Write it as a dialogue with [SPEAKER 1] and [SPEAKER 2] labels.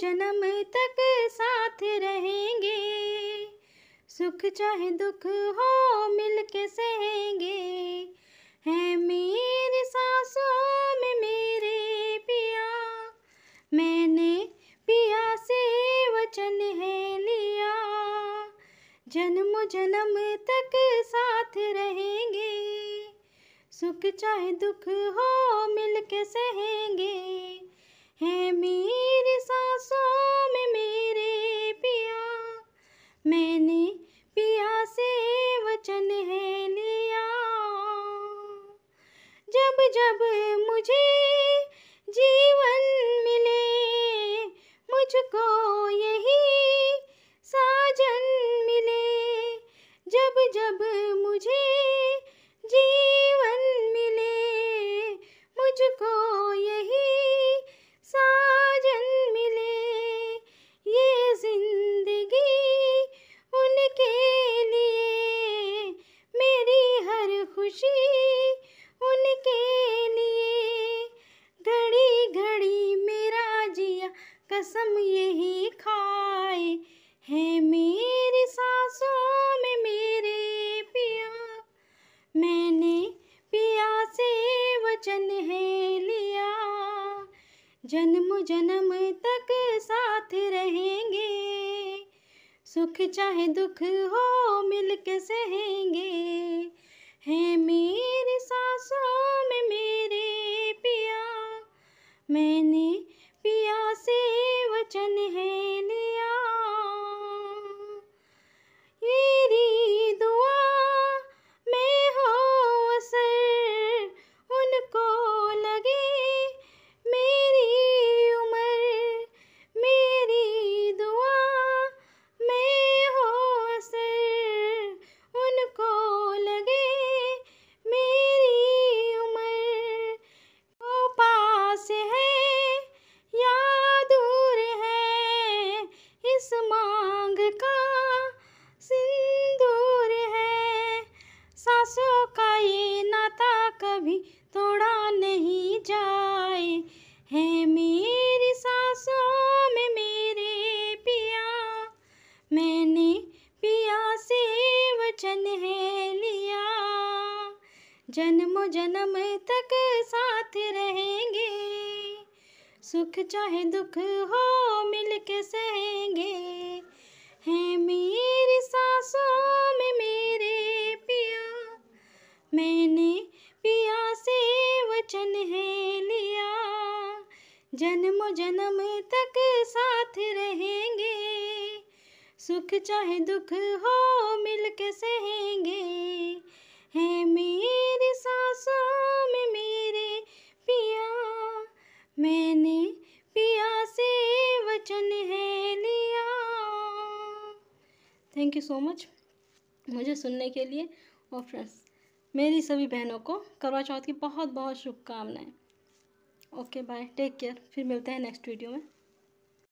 [SPEAKER 1] जन्म तक साथ रहेंगे सुख चाहे दुख हो मिल के सहेंगे है मेरे सासों में मेरे पिया मैंने पिया से वचन है लिया जन्म जन्म तक साथ रहेंगे सुख चाहे दुख हो मिल के सहेंगे है मेरे नशों मेरे पिया मैंने पिया से वचन है लिया जब जब मुझे जीवन मिले मुझको यही साजन मिले जब जब जन्म जन्म तक साथ रहेंगे सुख चाहे दुख हो मिल के सहेंगे है मेरी सांसों में मेरे पिया मैंने जन्म जन्म तक साथ रहेंगे सुख चाहे दुख हो मिल के सहेंगे है मेरी सासों में मेरे पिया मैंने पिया से वचन है लिया जन्म जन्म तक साथ रहेंगे सुख चाहे दुख हो मिल के सहेंगे थैंक यू सो मच मुझे सुनने के लिए और oh फ्रेंड्स मेरी सभी बहनों को करवा चौथ की बहुत बहुत शुभकामनाएं ओके बाय टेक केयर फिर मिलते हैं नेक्स्ट वीडियो में